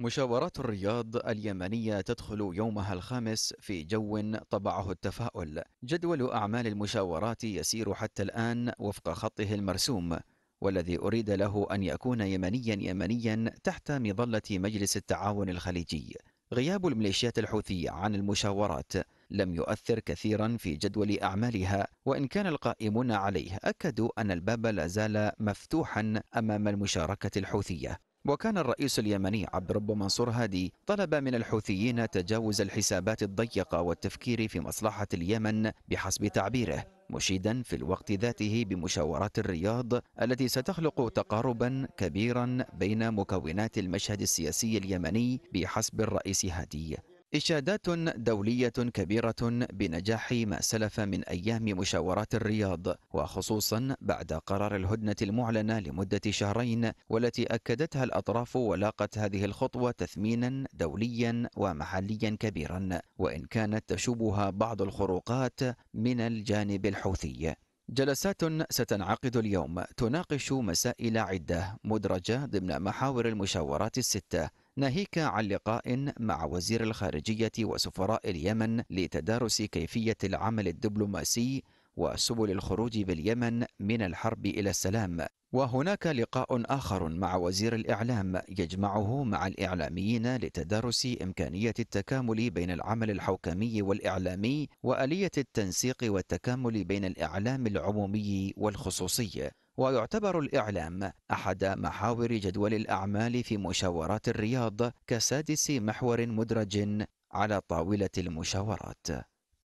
مشاورات الرياض اليمنية تدخل يومها الخامس في جو طبعه التفاؤل جدول أعمال المشاورات يسير حتى الآن وفق خطه المرسوم والذي أريد له أن يكون يمنيا يمنيا تحت مظلة مجلس التعاون الخليجي غياب الميليشيات الحوثية عن المشاورات لم يؤثر كثيرا في جدول أعمالها وإن كان القائمون عليه أكدوا أن الباب لا زال مفتوحا أمام المشاركة الحوثية وكان الرئيس اليمني عبد رب منصور هادي طلب من الحوثيين تجاوز الحسابات الضيقة والتفكير في مصلحة اليمن بحسب تعبيره مشيدا في الوقت ذاته بمشاورات الرياض التي ستخلق تقاربا كبيرا بين مكونات المشهد السياسي اليمني بحسب الرئيس هادي إشادات دولية كبيرة بنجاح ما سلف من أيام مشاورات الرياض وخصوصا بعد قرار الهدنة المعلنة لمدة شهرين والتي أكدتها الأطراف ولاقت هذه الخطوة تثمينا دوليا ومحليا كبيرا وإن كانت تشوبها بعض الخروقات من الجانب الحوثي جلسات ستنعقد اليوم تناقش مسائل عدة مدرجة ضمن محاور المشاورات الستة ناهيك عن لقاء مع وزير الخارجية وسفراء اليمن لتدارس كيفية العمل الدبلوماسي وسبل الخروج باليمن من الحرب الى السلام وهناك لقاء اخر مع وزير الاعلام يجمعه مع الاعلاميين لتدارس امكانيه التكامل بين العمل الحوكمي والاعلامي واليه التنسيق والتكامل بين الاعلام العمومي والخصوصي ويعتبر الإعلام أحد محاور جدول الأعمال في مشاورات الرياض كسادس محور مدرج على طاولة المشاورات